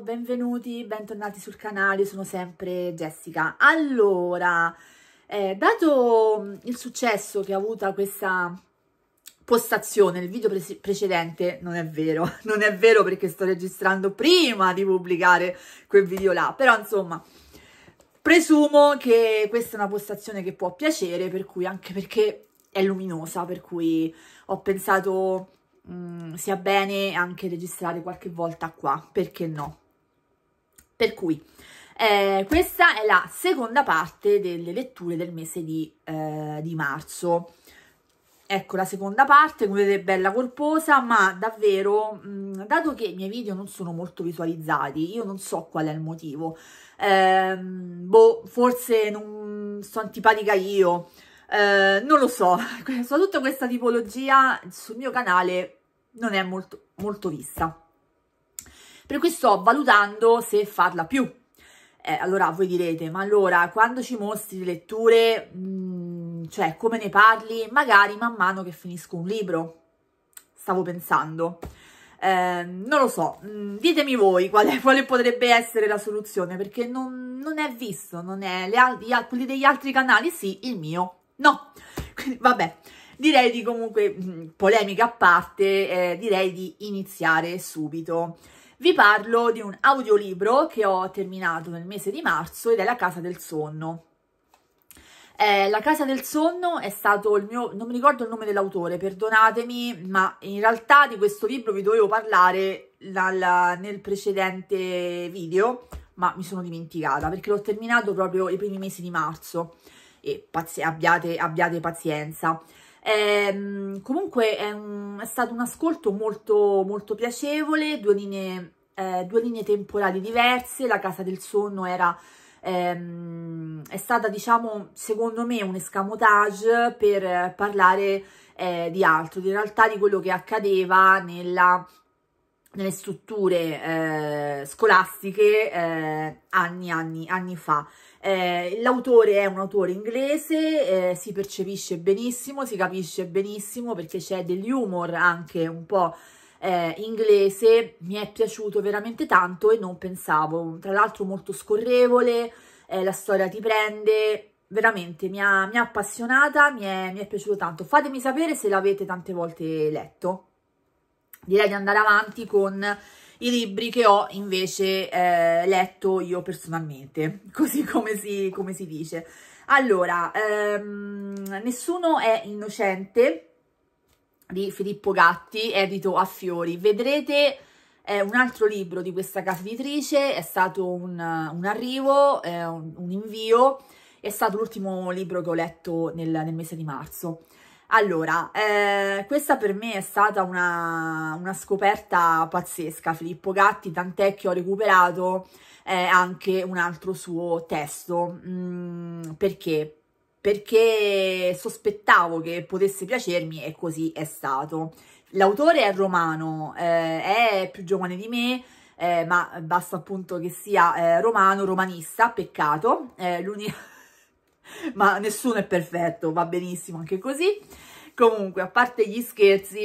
benvenuti, bentornati sul canale, sono sempre Jessica. Allora, eh, dato mm, il successo che ha avuto questa postazione, il video pre precedente, non è vero, non è vero perché sto registrando prima di pubblicare quel video là, però insomma... Presumo che questa è una postazione che può piacere, per cui anche perché è luminosa, per cui ho pensato mh, mm, sia bene anche registrare qualche volta qua, perché no? Per cui eh, questa è la seconda parte delle letture del mese di, eh, di marzo. Ecco la seconda parte, come vedete bella corposa, ma davvero, mh, mm, dato che i miei video non sono molto visualizzati, io non so qual è il motivo, ehm, boh, forse non sto antipatica io, eh, non lo so, soprattutto questa tipologia sul mio canale non è molto, molto vista per cui sto valutando se farla più. Eh, allora voi direte, ma allora quando ci mostri le letture, mh, mm, cioè come ne parli? Magari man mano che finisco un libro, stavo pensando. Eh, non lo so, mm, ditemi voi quale, quale, potrebbe essere la soluzione, perché non, non è visto, non è le, quelli degli altri canali sì, il mio no. Quindi, vabbè, direi di comunque, mm, polemica a parte, eh, direi di iniziare subito vi parlo di un audiolibro che ho terminato nel mese di marzo ed è La Casa del Sonno. Eh, la Casa del Sonno è stato il mio, non mi ricordo il nome dell'autore, perdonatemi, ma in realtà di questo libro vi dovevo parlare dal, nel precedente video, ma mi sono dimenticata perché l'ho terminato proprio i primi mesi di marzo e pazi abbiate, abbiate pazienza. Ehm, comunque è, un, è, stato un ascolto molto, molto piacevole, due linee, eh, due linee temporali diverse, la casa del sonno era ehm, è stata diciamo secondo me un escamotage per parlare eh, di altro, di realtà di quello che accadeva nella, nelle strutture eh, scolastiche eh, anni, anni, anni fa. Eh, L'autore è un autore inglese, eh, si percepisce benissimo, si capisce benissimo perché c'è degli humor anche un po' eh, inglese, mi è piaciuto veramente tanto e non pensavo, tra l'altro molto scorrevole, eh, la storia ti prende, veramente mi ha, mi ha appassionata, mi è, mi è piaciuto tanto. Fatemi sapere se l'avete tante volte letto. Direi di andare avanti con i libri che ho invece eh, letto io personalmente, così come si, come si dice. Allora, ehm, Nessuno è innocente di Filippo Gatti, edito a fiori. Vedrete eh, un altro libro di questa casa editrice, è stato un, un arrivo, eh, un, un invio, è stato l'ultimo libro che ho letto nel, nel mese di marzo. Allora, eh, questa per me è stata una, una, scoperta pazzesca, Filippo Gatti, tant'è che ho recuperato eh, anche un altro suo testo. Mm, perché? Perché sospettavo che potesse piacermi e così è stato. L'autore è romano, eh, è più giovane di me, eh, ma basta appunto che sia eh, romano, romanista, peccato. Eh, L'unica ma nessuno è perfetto, va benissimo anche così. Comunque, a parte gli scherzi,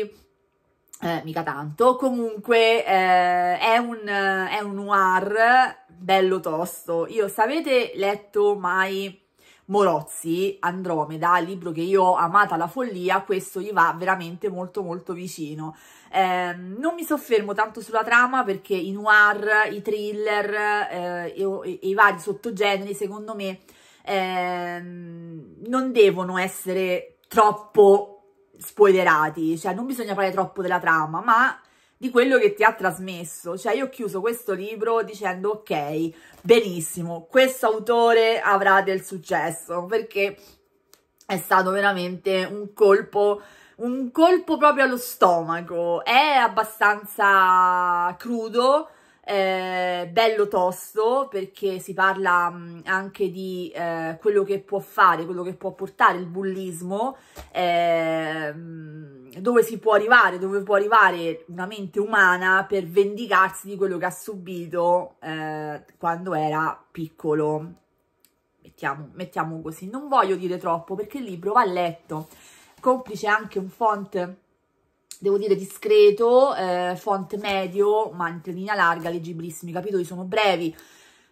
eh, mica tanto, comunque eh, è, un, è un noir bello tosto. Io, se avete letto mai Morozzi, Andromeda, libro che io ho amata la follia, questo gli va veramente molto molto vicino. Eh, non mi soffermo tanto sulla trama perché i noir, i thriller eh, e, e, i vari sottogeneri secondo me eh, non devono essere troppo spoilerati, cioè non bisogna fare troppo della trama, ma di quello che ti ha trasmesso. Cioè io ho chiuso questo libro dicendo ok, benissimo, questo autore avrà del successo perché è stato veramente un colpo, un colpo proprio allo stomaco. È abbastanza crudo, eh, bello tosto perché si parla anche di eh, quello che può fare, quello che può portare il bullismo, eh, dove si può arrivare, dove può arrivare una mente umana per vendicarsi di quello che ha subito eh, quando era piccolo. Mettiamo, mettiamo così, non voglio dire troppo perché il libro va letto, complice anche un font devo dire discreto, eh, font medio, mantra in linea larga, leggibilissimi, i capitoli sono brevi.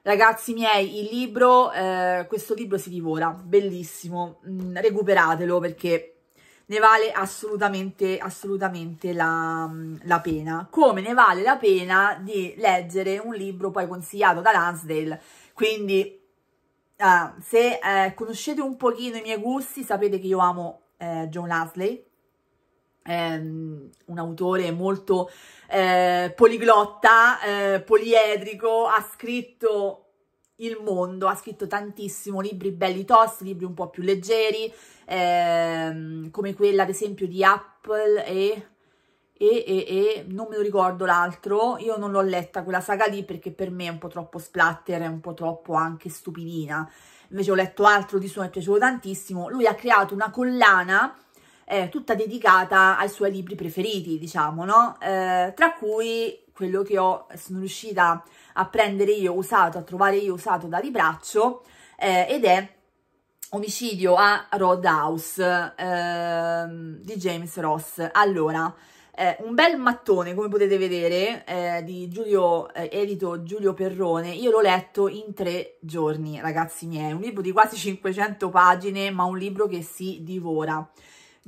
Ragazzi miei, il libro, eh, questo libro si divora, bellissimo, mm, recuperatelo perché ne vale assolutamente, assolutamente la, mm, la, pena. Come ne vale la pena di leggere un libro poi consigliato da Lansdale. Quindi, eh, se eh, conoscete un pochino i miei gusti, sapete che io amo eh, John Lansdale, Ehm, un autore molto eh, poliglotta, eh, poliedrico, ha scritto il mondo, ha scritto tantissimo, libri belli tosti, libri un po' più leggeri, ehm, come quella ad esempio di Apple e, e, e, e non me lo ricordo l'altro, io non l'ho letta quella saga lì perché per me è un po' troppo splatter, è un po' troppo anche stupidina, invece ho letto altro di suo e è piaciuto tantissimo, lui ha creato una collana eh, tutta dedicata ai suoi libri preferiti, diciamo, no? Eh, tra cui quello che ho, sono riuscita a prendere io usato, a trovare io usato da libraccio, eh, ed è Omicidio a Roadhouse ehm, di James Ross. Allora, eh, un bel mattone, come potete vedere, eh, di Giulio, eh, edito Giulio Perrone. Io l'ho letto in tre giorni, ragazzi miei. Un libro di quasi 500 pagine, ma un libro che si divora.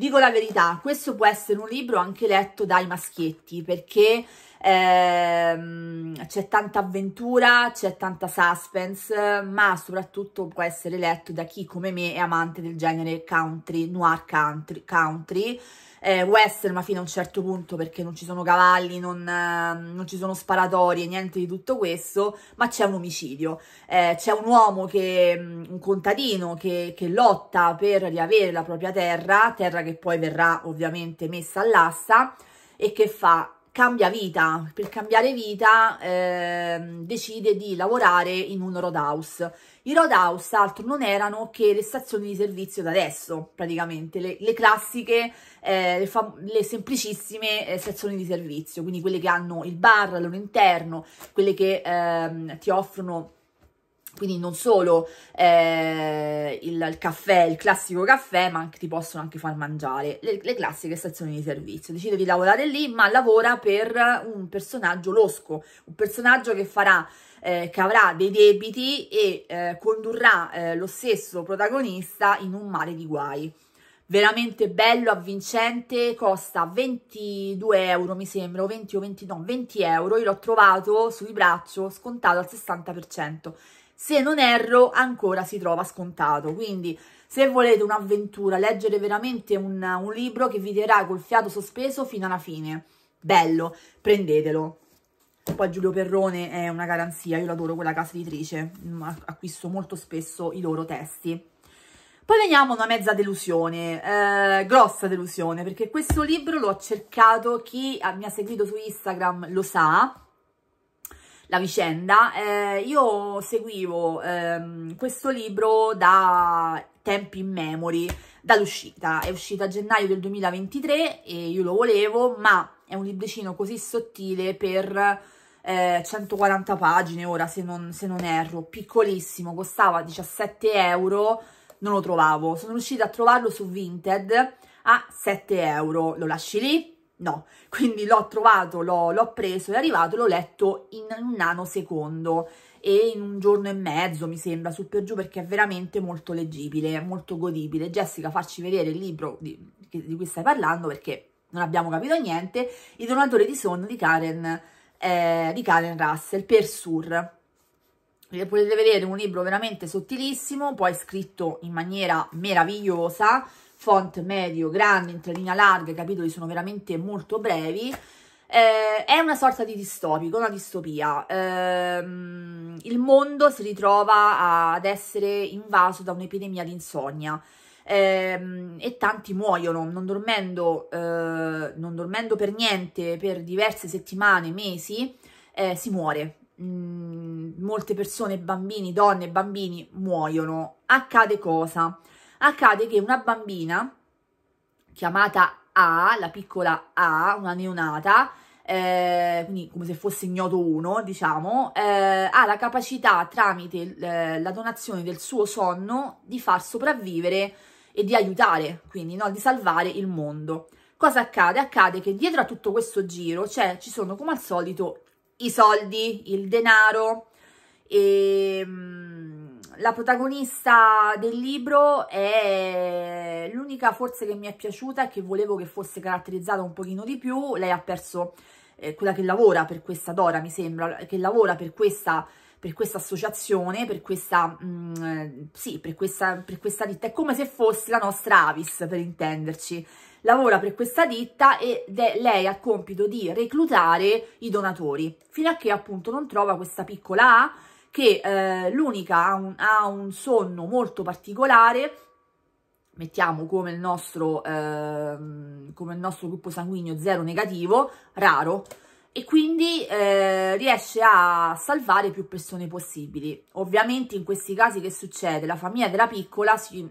Dico la verità, questo può essere un libro anche letto dai maschietti perché ehm, c'è tanta avventura, c'è tanta suspense, ma soprattutto può essere letto da chi come me è amante del genere country, noir country, country eh, western ma fino a un certo punto perché non ci sono cavalli, non, eh, non ci sono sparatorie, niente di tutto questo, ma c'è un omicidio, eh, c'è un uomo che, mm, un contadino che, che lotta per riavere la propria terra, terra che poi verrà ovviamente messa all'asta e che fa cambia vita, per cambiare vita eh, decide di lavorare in un roadhouse. I roadhouse altro non erano che le stazioni di servizio da adesso, praticamente, le, le classiche, eh, le, le, semplicissime eh, stazioni di servizio, quindi quelle che hanno il bar al loro interno, quelle che ehm, ti offrono quindi non solo eh, il, il, caffè, il classico caffè, ma anche, ti possono anche far mangiare le, le, classiche stazioni di servizio. Decide di lavorare lì, ma lavora per un personaggio losco, un personaggio che, farà, eh, che avrà dei debiti e eh, condurrà eh, lo stesso protagonista in un mare di guai veramente bello, avvincente, costa 22 euro mi sembra, o 20 o 20, no, 20 euro, io l'ho trovato su di braccio scontato al 60%, se non erro ancora si trova scontato, quindi se volete un'avventura, leggere veramente un, un libro che vi terrà col fiato sospeso fino alla fine, bello, prendetelo. Poi Giulio Perrone è una garanzia, io l'adoro quella casa editrice, mm, acquisto molto spesso i loro testi. Poi veniamo a una mezza delusione, eh, grossa delusione, perché questo libro l'ho cercato, chi mi ha seguito su Instagram lo sa, la vicenda, eh, io seguivo ehm, questo libro da tempi in immemori, dall'uscita. È uscito a gennaio del 2023 e io lo volevo, ma è un libricino così sottile per eh, 140 pagine ora, se non, se non erro, piccolissimo, costava 17 euro, non lo trovavo. Sono riuscita a trovarlo su Vinted a 7 euro. Lo lasci lì, No, quindi l'ho trovato, l'ho preso, è arrivato, l'ho letto in un nanosecondo e in un giorno e mezzo mi sembra su per giù perché è veramente molto leggibile, molto godibile. Jessica facci vedere il libro di, di cui stai parlando perché non abbiamo capito niente, Il donatore di sonno di Karen, eh, di Karen Russell per Sur. Eh, potete vedere un libro veramente sottilissimo, poi scritto in maniera meravigliosa, font medio, grande, entralina larga, i capitoli sono veramente molto brevi. Eh, è una sorta di distopico, una distopia. Eh, il mondo si ritrova a, ad essere invaso da un'epidemia di insonnia eh, e tanti muoiono non dormendo, eh, non dormendo per niente per diverse settimane, mesi, eh, si muore. Mm, molte persone, bambini, donne, bambini muoiono. Accade cosa? accade che una bambina chiamata A, la piccola A, una neonata, eh, quindi come se fosse ignoto uno, diciamo, eh, ha la capacità tramite eh, la donazione del suo sonno di far sopravvivere e di aiutare, quindi no, di salvare il mondo. Cosa accade? Accade che dietro a tutto questo giro cioè, ci sono come al solito i soldi, il denaro e... Ehm, Mh, la protagonista del libro è l'unica forse che mi è piaciuta e che volevo che fosse caratterizzata un pochino di più. Lei ha perso eh, quella che lavora per questa Dora, mi sembra, che lavora per questa per questa associazione, per questa, mh, mm, eh, sì, per questa, per questa ditta. È come se fosse la nostra Avis, per intenderci. Lavora per questa ditta ed è lei ha compito di reclutare i donatori, fino a che appunto non trova questa piccola A che eh, l'unica ha un, ha un sonno molto particolare mettiamo come il nostro, eh, come il nostro gruppo sanguigno zero negativo, raro, e quindi eh, riesce a salvare più persone possibili. Ovviamente in questi casi che succede? La famiglia della piccola, si...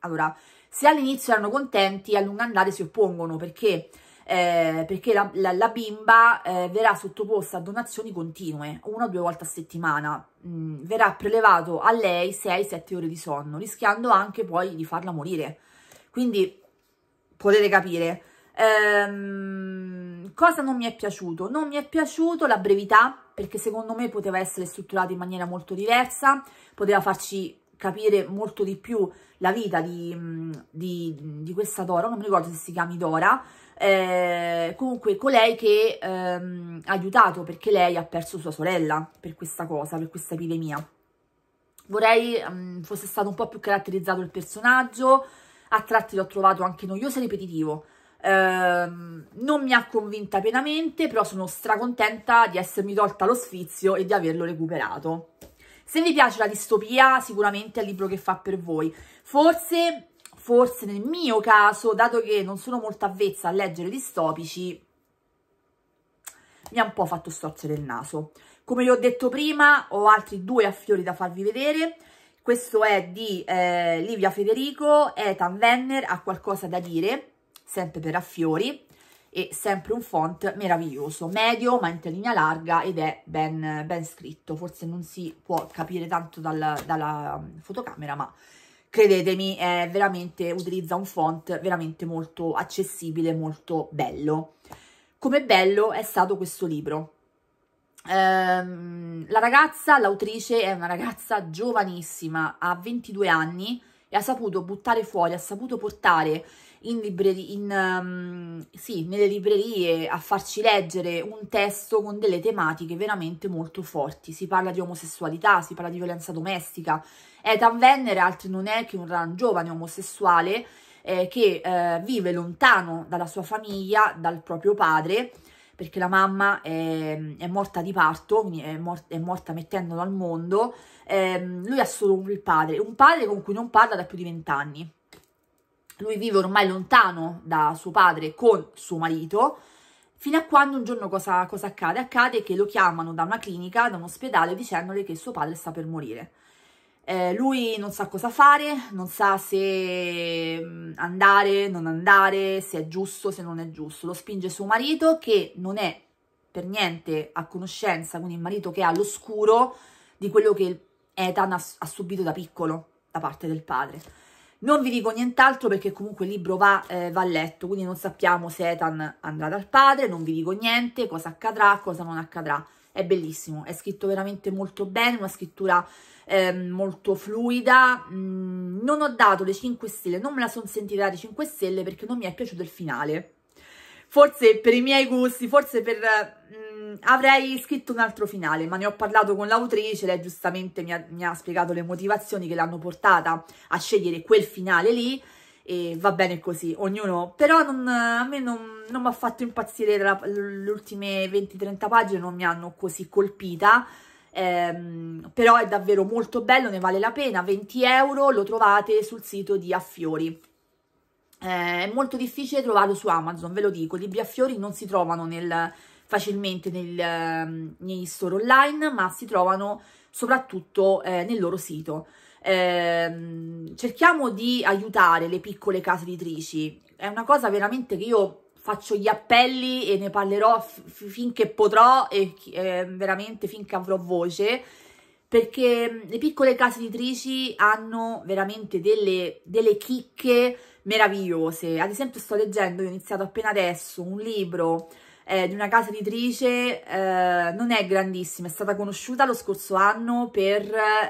allora, se all'inizio erano contenti, a lungo andare si oppongono perché eh, perché la, la, la bimba eh, verrà sottoposta a donazioni continue, una o due volte a settimana, mm, verrà prelevato a lei 6-7 ore di sonno, rischiando anche poi di farla morire. Quindi potete capire. Ehm, cosa non mi è piaciuto? Non mi è piaciuto la brevità, perché secondo me poteva essere strutturata in maniera molto diversa, poteva farci capire molto di più la vita di, mm, di, di questa Dora, non mi ricordo se si chiami Dora, eh, comunque colei che ehm, ha aiutato perché lei ha perso sua sorella per questa cosa, per questa epidemia. Vorrei mh, mm, fosse stato un po' più caratterizzato il personaggio, a tratti l'ho trovato anche noioso e ripetitivo. Eh, non mi ha convinta pienamente, però sono stracontenta di essermi tolta lo sfizio e di averlo recuperato. Se vi piace la distopia, sicuramente è il libro che fa per voi. Forse, forse nel mio caso, dato che non sono molto avvezza a leggere distopici, mi ha un po' fatto storcere il naso. Come vi ho detto prima, ho altri due affiori da farvi vedere. Questo è di eh, Livia Federico, Ethan Venner ha qualcosa da dire, sempre per affiori e sempre un font meraviglioso, medio ma in linea larga ed è ben, ben scritto, forse non si può capire tanto dal, dalla um, fotocamera ma credetemi è veramente, utilizza un font veramente molto accessibile, molto bello. Come bello è stato questo libro, ehm, la ragazza, l'autrice, è una ragazza giovanissima, ha 22 anni e ha saputo buttare fuori, ha saputo portare in libreria, in, um, sì, nelle librerie a farci leggere un testo con delle tematiche veramente molto forti. Si parla di omosessualità, si parla di violenza domestica. Ethan Venner altri non è che un giovane omosessuale eh, che eh, vive lontano dalla sua famiglia, dal proprio padre, perché la mamma è, è, morta di parto, è, mor è morta mettendolo al mondo, eh, lui ha solo il padre, un padre con cui non parla da più di vent'anni. Lui vive ormai lontano da suo padre con suo marito, Fino a quando un giorno cosa, cosa, accade? Accade che lo chiamano da una clinica, da un ospedale, dicendole che suo padre sta per morire. Eh, lui non sa cosa fare, non sa se mm, andare, non andare, se è giusto, se non è giusto. Lo spinge suo marito che non è per niente a conoscenza, quindi il marito che è all'oscuro di quello che Ethan ha, ha subito da piccolo da parte del padre. Non vi dico nient'altro perché comunque il libro va, eh, va letto, quindi non sappiamo se Ethan andrà dal padre, non vi dico niente, cosa accadrà, cosa non accadrà. È bellissimo, è scritto veramente molto bene, una scrittura eh, molto fluida. Mm, non ho dato le 5 stelle, non me la sono sentita dare 5 stelle perché non mi è piaciuto il finale forse per i miei gusti, forse per... Mh, mm, avrei scritto un altro finale, ma ne ho parlato con l'autrice, lei giustamente mi ha, mi ha spiegato le motivazioni che l'hanno portata a scegliere quel finale lì, e va bene così, ognuno... Però non, a me non, non mi ha fatto impazzire la, le ultime 20-30 pagine, non mi hanno così colpita, ehm, però è davvero molto bello, ne vale la pena, 20 euro lo trovate sul sito di Affiori eh, è molto difficile trovarlo su Amazon, ve lo dico, I libri a fiori non si trovano nel, facilmente nel, ehm, negli store online, ma si trovano soprattutto eh, nel loro sito. Ehm, cerchiamo di aiutare le piccole case editrici, è una cosa veramente che io faccio gli appelli e ne parlerò finché potrò e eh, veramente finché avrò voce, perché ehm, le piccole case editrici hanno veramente delle, delle chicche meravigliose. Ad esempio sto leggendo, ho iniziato appena adesso, un libro eh, di una casa editrice, eh, non è grandissima, è stata conosciuta lo scorso anno per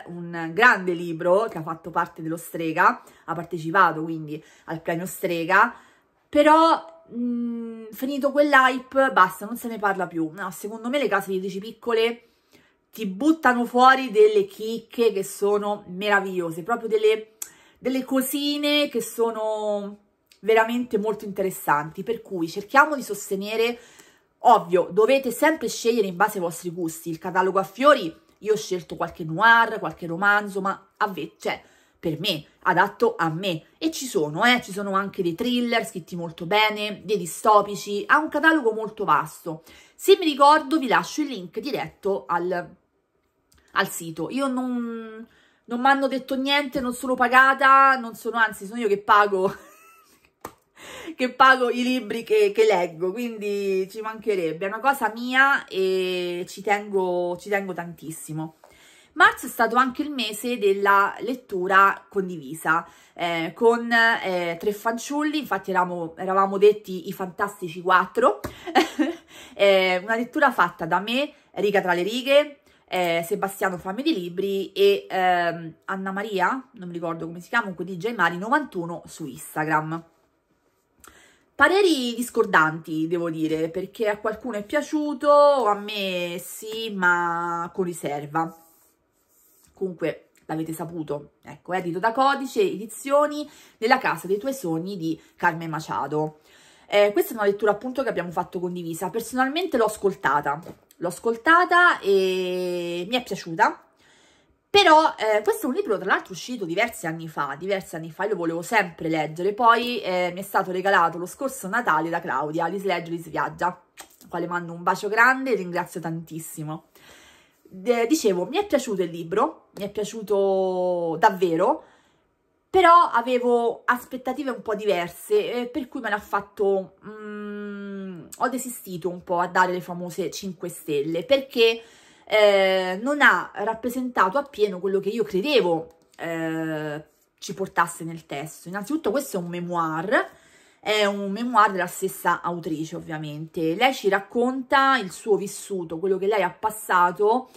un grande libro che ha fatto parte dello Strega, ha partecipato quindi al premio Strega, però mh, finito quell'hype basta, non se ne parla più. No, secondo me le case editrici piccole ti buttano fuori delle chicche che sono meravigliose, proprio delle delle cosine che sono veramente molto interessanti, per cui cerchiamo di sostenere, ovvio, dovete sempre scegliere in base ai vostri gusti, il catalogo a fiori, io ho scelto qualche noir, qualche romanzo, ma a ve, cioè, per me, adatto a me. E ci sono, eh, ci sono anche dei thriller scritti molto bene, dei distopici, ha un catalogo molto vasto. Se mi ricordo vi lascio il link diretto al, al sito. Io non, non mi hanno detto niente, non sono pagata, non sono, anzi sono io che pago, che pago i libri che, che, leggo, quindi ci mancherebbe, è una cosa mia e ci tengo, ci tengo tantissimo. Marzo è stato anche il mese della lettura condivisa eh, con eh, tre fanciulli, infatti eravamo, eravamo detti i fantastici quattro, eh, una lettura fatta da me, riga tra le righe, eh, Sebastiano Fame di Libri e ehm, Anna Maria, non mi ricordo come si chiama, comunque DJ Mari 91 su Instagram. Pareri discordanti, devo dire, perché a qualcuno è piaciuto, a me sì, ma con riserva. Comunque, l'avete saputo, ecco, edito da codice, edizioni nella Casa dei Tuoi Sogni di Carmen Maciado. Eh, questa è una lettura appunto che abbiamo fatto condivisa, personalmente l'ho ascoltata, l'ho ascoltata e mi è piaciuta. Però eh, questo è un libro tra l'altro uscito diversi anni fa, diversi anni fa, io lo volevo sempre leggere, poi eh, mi è stato regalato lo scorso Natale da Claudia, Lisleggio Lis Viaggia, quale mando un bacio grande e ringrazio tantissimo. De dicevo, mi è piaciuto il libro, mi è piaciuto davvero, però avevo aspettative un po' diverse, eh, per cui me l'ha fatto... Mm, ho desistito un po' a dare le famose 5 stelle perché eh, non ha rappresentato appieno quello che io credevo eh, ci portasse nel testo. Innanzitutto questo è un memoir, è un memoir della stessa autrice ovviamente. Lei ci racconta il suo vissuto, quello che lei ha passato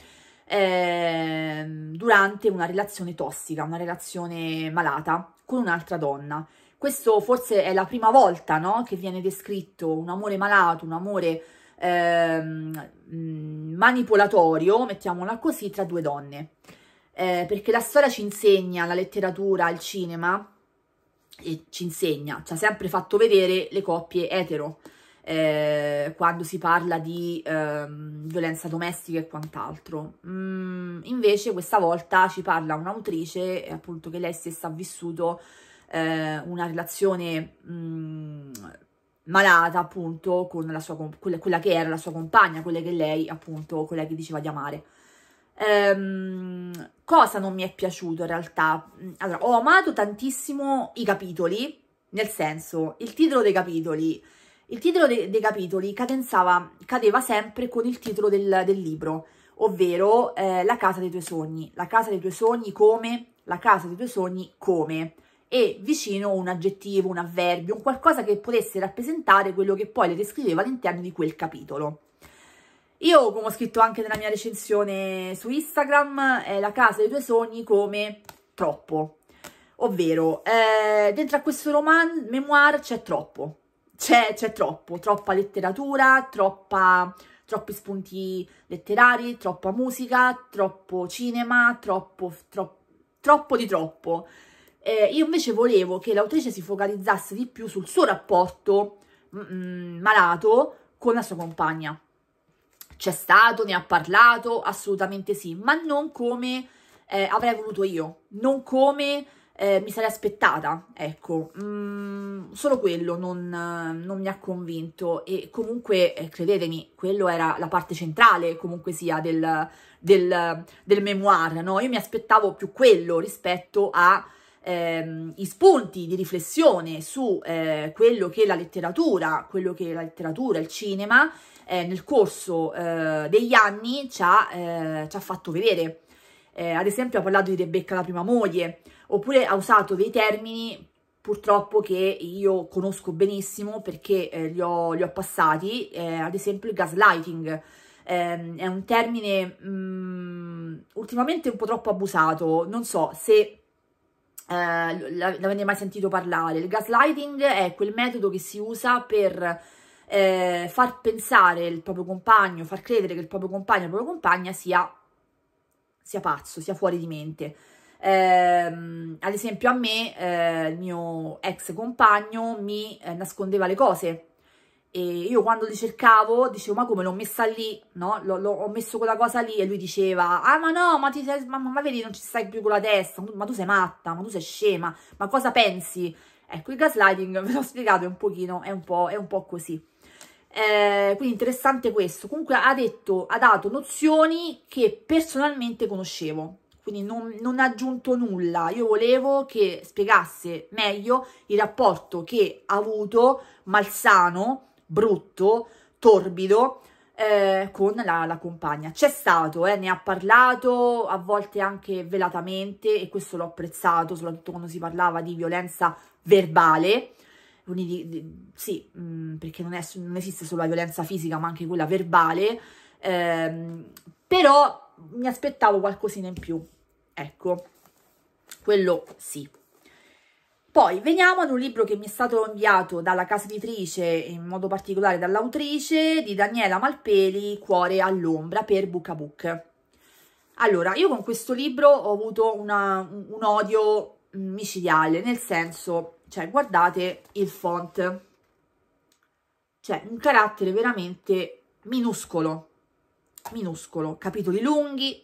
eh, durante una relazione tossica, una relazione malata con un'altra donna. Questo forse è la prima volta no? che viene descritto un amore malato, un amore ehm, mm, manipolatorio, mettiamola così, tra due donne. Eh, perché la storia ci insegna, la letteratura, il cinema, e ci insegna, ci ha sempre fatto vedere le coppie etero, eh, quando si parla di eh, violenza domestica e quant'altro. Mm, invece questa volta ci parla un'autrice, appunto, che lei stessa ha vissuto eh, una relazione mh, mm, malata appunto con la sua, con quella che era la sua compagna, quella che lei appunto, quella che diceva di amare. Ehm, cosa non mi è piaciuto in realtà? Allora, ho amato tantissimo i capitoli, nel senso, il titolo dei capitoli, il titolo de dei capitoli cadeva sempre con il titolo del, del libro, ovvero eh, La casa dei tuoi sogni. La casa dei tuoi sogni come? La casa dei tuoi sogni come? e vicino un aggettivo, un avverbio, un qualcosa che potesse rappresentare quello che poi le descriveva all'interno di quel capitolo. Io, come ho scritto anche nella mia recensione su Instagram, è la casa dei tuoi sogni come troppo. Ovvero, eh, dentro a questo romanzo, memoir, c'è troppo. C'è, troppo, troppa letteratura, troppa, troppi spunti letterari, troppa musica, troppo cinema, troppo, tro, troppo di troppo. Eh, io invece volevo che l'autrice si focalizzasse di più sul suo rapporto mm, malato con la sua compagna. C'è stato, ne ha parlato, assolutamente sì, ma non come eh, avrei voluto io, non come eh, mi sarei aspettata, ecco, mm, solo quello non, non, mi ha convinto e comunque, eh, credetemi, quello era la parte centrale comunque sia del, del, del memoir, no? Io mi aspettavo più quello rispetto a ehm, i spunti di riflessione su eh, quello che è la letteratura, quello che è la letteratura, il cinema, eh, nel corso eh, degli anni ci ha, eh, ci ha fatto vedere. Eh, ad esempio ha parlato di Rebecca la prima moglie, oppure ha usato dei termini purtroppo che io conosco benissimo perché eh, li ho, li, ho, passati, ad esempio il gaslighting, ehm, è un termine mh, mm, ultimamente un po' troppo abusato, non so se eh, l'avete mai sentito parlare. Il gaslighting è quel metodo che si usa per eh, far pensare il proprio compagno, far credere che il proprio compagno o la propria compagna sia, sia pazzo, sia fuori di mente. Eh, ad esempio a me eh, il mio ex compagno mi eh, nascondeva le cose e io quando li cercavo dicevo ma come l'ho messa lì, no? L ho, ho messo quella cosa lì e lui diceva ah ma no, ma, ti sei, ma, ma vedi non ci stai più con la testa, ma tu sei matta, ma tu sei scema, ma cosa pensi? Ecco il gaslighting, ve l'ho spiegato, è un pochino, è un po', è un po così. Eh, quindi interessante questo. Comunque ha detto, ha dato nozioni che personalmente conoscevo, quindi non, non, ha aggiunto nulla. Io volevo che spiegasse meglio il rapporto che ha avuto Malsano brutto, torbido, eh, con la, la, compagna. C'è stato, eh, ne ha parlato, a volte anche velatamente, e questo l'ho apprezzato, soprattutto quando si parlava di violenza verbale, quindi di, di, sì, mh, mm, perché non, è, non, esiste solo la violenza fisica, ma anche quella verbale, ehm, però mi aspettavo qualcosina in più, ecco, quello sì. Poi veniamo ad un libro che mi è stato inviato dalla casa editrice, in modo particolare dall'autrice, di Daniela Malpeli, Cuore all'ombra, per Bucabook. Allora, io con questo libro ho avuto una, un odio micidiale, nel senso, cioè, guardate il font. Cioè, un carattere veramente minuscolo, minuscolo, capitoli lunghi,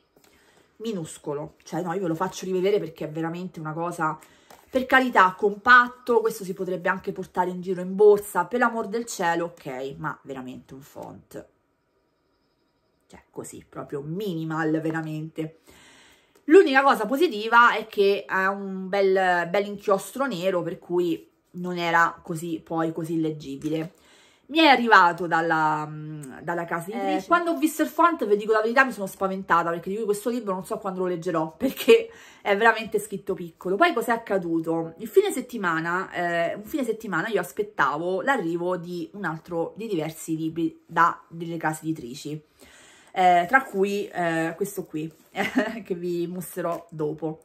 minuscolo. Cioè, no, io ve lo faccio rivedere perché è veramente una cosa per carità compatto, questo si potrebbe anche portare in giro in borsa, per l'amor del cielo, ok, ma veramente un font, cioè così, proprio minimal veramente. L'unica cosa positiva è che ha un bel, bel inchiostro nero, per cui non era così poi così leggibile mi è arrivato dalla, mm, dalla casa eh, editrice. Eh, quando ho visto il font, vi dico la verità, mi sono spaventata perché dico questo libro non so quando lo leggerò perché è veramente scritto piccolo. Poi cos'è accaduto? Il fine settimana, eh, un fine settimana io aspettavo l'arrivo di un altro, di diversi libri da delle case editrici. Eh, tra cui eh, questo qui, che vi mostrerò dopo.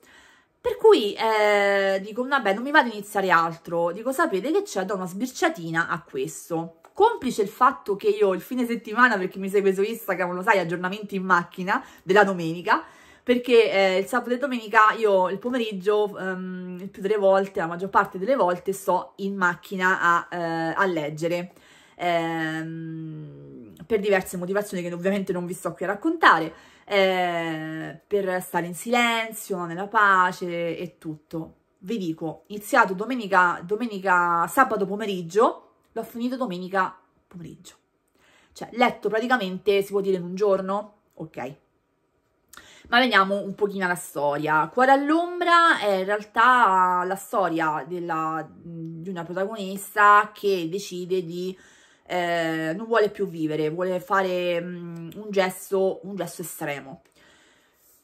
Per cui eh, dico, vabbè, non mi vado a iniziare altro. Dico, sapete che c'è? Do una sbirciatina a questo complice il fatto che io il fine settimana, perché mi segue su Instagram, lo sai, aggiornamenti in macchina della domenica, perché eh, il sabato e domenica io il pomeriggio ehm, il più delle volte, la maggior parte delle volte sto in macchina a, eh, a leggere ehm, per diverse motivazioni che ovviamente non vi sto qui a raccontare eh, per stare in silenzio, nella pace e tutto vi dico, iniziato domenica, domenica sabato pomeriggio l'ho finito domenica pomeriggio. Cioè, letto praticamente, si può dire in un giorno, ok. Ma veniamo un pochino alla storia. Cuore all'ombra è in realtà la storia della, di una protagonista che decide di... Eh, non vuole più vivere, vuole fare um, un, gesto, un gesto estremo.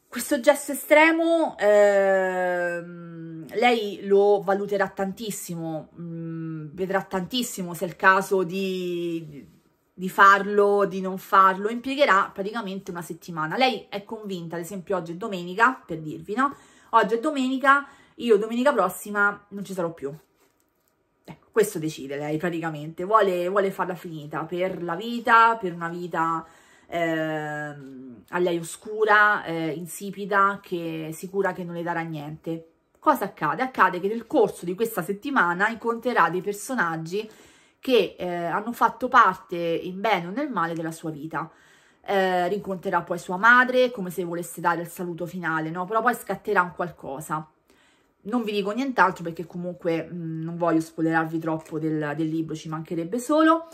Questo gesto estremo eh, lei lo valuterà tantissimo, mh, mm, vedrà tantissimo se è il caso di, di farlo, di non farlo, impiegherà praticamente una settimana. Lei è convinta, ad esempio oggi è domenica, per dirvi, no? Oggi è domenica, io domenica prossima non ci sarò più. Ecco, questo decide lei praticamente, vuole, vuole farla finita per la vita, per una vita eh, a lei oscura, eh, insipida, che sicura che non le darà niente cosa accade? Accade che nel corso di questa settimana incontrerà dei personaggi che eh, hanno fatto parte in bene o nel male della sua vita. Eh, rincontrerà poi sua madre come se volesse dare il saluto finale, no? Però poi scatterà un qualcosa. Non vi dico nient'altro perché comunque mh, mm, non voglio spoilerarvi troppo del, del libro, ci mancherebbe solo.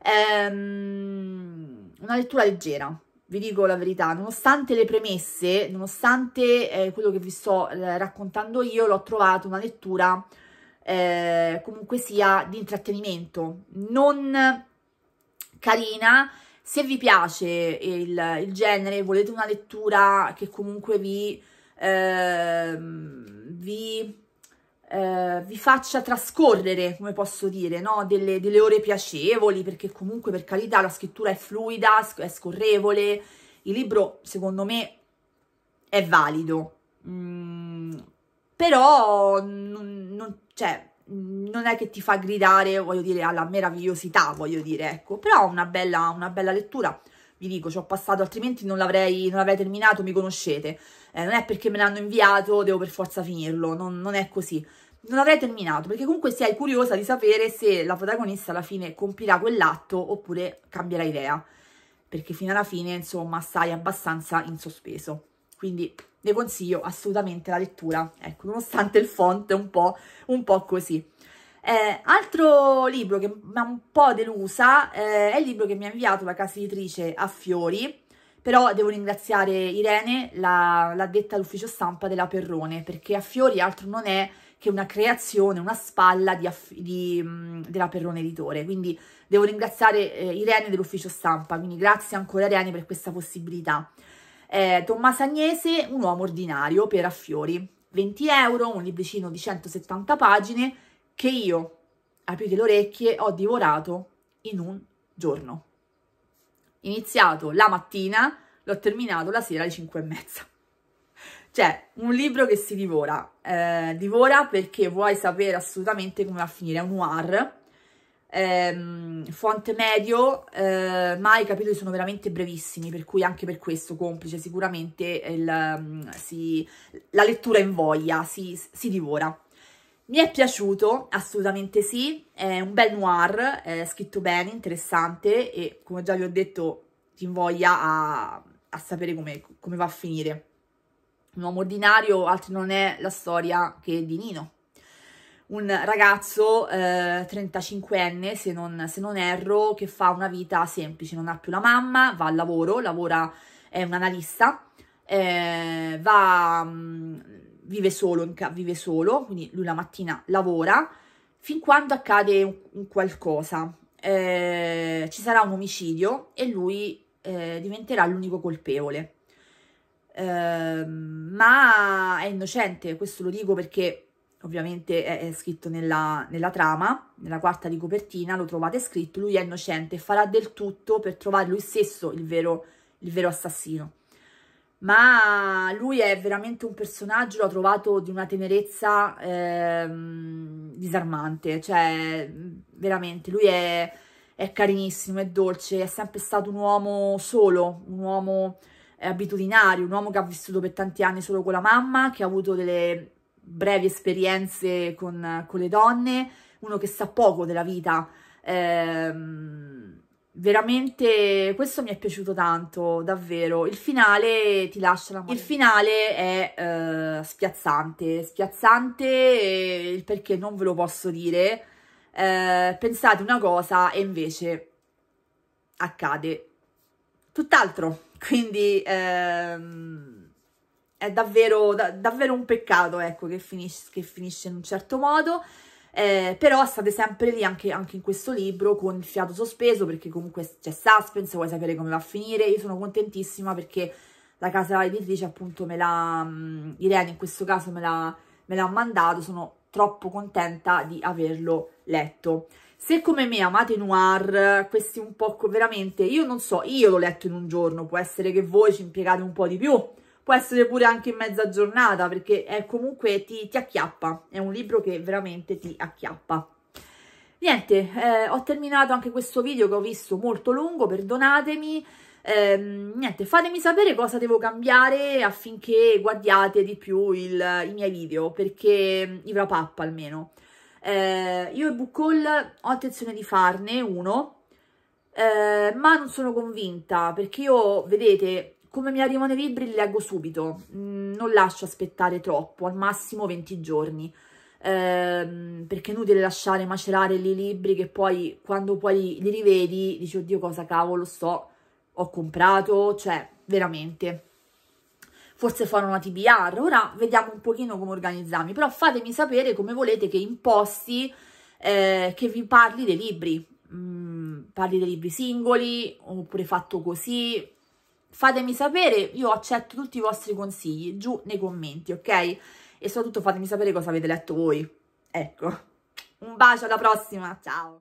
Ehm, una lettura leggera, vi dico la verità, nonostante le premesse, nonostante eh, quello che vi sto eh, raccontando io, l'ho trovato una lettura eh, comunque sia di intrattenimento, non carina. Se vi piace il, il genere, volete una lettura che comunque vi, ehm, vi eh, vi faccia trascorrere, come posso dire, no? delle, delle, ore piacevoli, perché comunque per carità la scrittura è fluida, è scorrevole, il libro secondo me è valido, mm, però non, non, cioè, non è che ti fa gridare, voglio dire, alla meravigliosità, voglio dire, ecco, però una bella, una bella lettura vi dico, ci ho passato, altrimenti non l'avrei, terminato, mi conoscete. Eh, non è perché me l'hanno inviato, devo per forza finirlo, non, non è così. Non avrei terminato, perché comunque sei curiosa di sapere se la protagonista alla fine compirà quell'atto oppure cambierà idea. Perché fino alla fine, insomma, stai abbastanza in sospeso. Quindi ne consiglio assolutamente la lettura, ecco, nonostante il font è un po', un po così. Eh, altro libro che mi ha un po' delusa eh, è il libro che mi ha inviato la casa editrice a Fiori, però devo ringraziare Irene, la, la detta all'ufficio stampa della Perrone, perché a Fiori altro non è che una creazione, una spalla di, di, mm, della Perrone Editore, quindi devo ringraziare eh, Irene dell'ufficio stampa, quindi grazie ancora Irene per questa possibilità. Eh, Tommaso Agnese, un uomo ordinario per Affiori, 20 euro, un libricino di 170 pagine, che io, aprite le orecchie, ho divorato in un giorno. Iniziato la mattina, l'ho terminato la sera alle 5 e mezza. Cioè, un libro che si divora. Eh, divora perché vuoi sapere assolutamente come va a finire. È un noir, ehm, fonte medio, eh, ma i capitoli sono veramente brevissimi, per cui anche per questo complice sicuramente il, mm, si, la lettura invoglia, si, si divora. Mi è piaciuto, assolutamente sì, è un bel noir, è scritto bene, interessante e come già vi ho detto ti invoglia a, a sapere come, come va a finire. Un uomo ordinario altro non è la storia che di Nino, un ragazzo eh, 35enne, se non, se non, erro, che fa una vita semplice, non ha più la mamma, va al lavoro, lavora, è un analista, eh, va, mh, mm, vive solo, vive solo, quindi lui la mattina lavora, fin quando accade un, qualcosa. Eh, ci sarà un omicidio e lui eh, diventerà l'unico colpevole. Eh, ma è innocente, questo lo dico perché ovviamente è, è scritto nella, nella, trama, nella quarta di copertina, lo trovate scritto, lui è innocente, e farà del tutto per trovare lui stesso il vero, il vero assassino ma lui è veramente un personaggio, l'ho trovato di una tenerezza ehm, disarmante, cioè veramente lui è, è, carinissimo, è dolce, è sempre stato un uomo solo, un uomo eh, abitudinario, un uomo che ha vissuto per tanti anni solo con la mamma, che ha avuto delle brevi esperienze con, con le donne, uno che sa poco della vita, ehm, veramente questo mi è piaciuto tanto, davvero. Il finale ti lascia la mano. Il finale è uh, spiazzante, spiazzante perché non ve lo posso dire. Uh, pensate una cosa e invece accade tutt'altro, quindi uh, è davvero, da davvero un peccato ecco, che, finis che finisce in un certo modo eh, però state sempre lì anche, anche, in questo libro con il fiato sospeso perché comunque c'è suspense, vuoi sapere come va a finire, io sono contentissima perché la casa editrice appunto me l'ha, mm, Irene in questo caso me l'ha mandato, sono troppo contenta di averlo letto. Se come me amate noir, questi un po' veramente, io non so, io l'ho letto in un giorno, può essere che voi ci impiegate un po' di più, può essere pure anche in mezza giornata perché è comunque ti, ti acchiappa, è un libro che veramente ti acchiappa. Niente, eh, ho terminato anche questo video che ho visto molto lungo, perdonatemi. Eh, niente, fatemi sapere cosa devo cambiare affinché guardiate di più il, i miei video, perché mm, i wrap almeno. Eh, io e book haul ho intenzione di farne uno, eh, ma non sono convinta, perché io, vedete, come mi arrivano i libri li leggo subito, mm, non lascio aspettare troppo, al massimo 20 giorni, ehm, perché è inutile lasciare macerare i libri che poi quando poi li rivedi dici oddio cosa cavolo sto, ho comprato, cioè veramente. Forse farò una TBR, ora vediamo un pochino come organizzarmi, però fatemi sapere come volete che imposti eh, che vi parli dei libri, mm, parli dei libri singoli oppure fatto così, fatemi sapere, io accetto tutti i vostri consigli giù nei commenti, ok? E soprattutto fatemi sapere cosa avete letto voi. Ecco, un bacio alla prossima, ciao!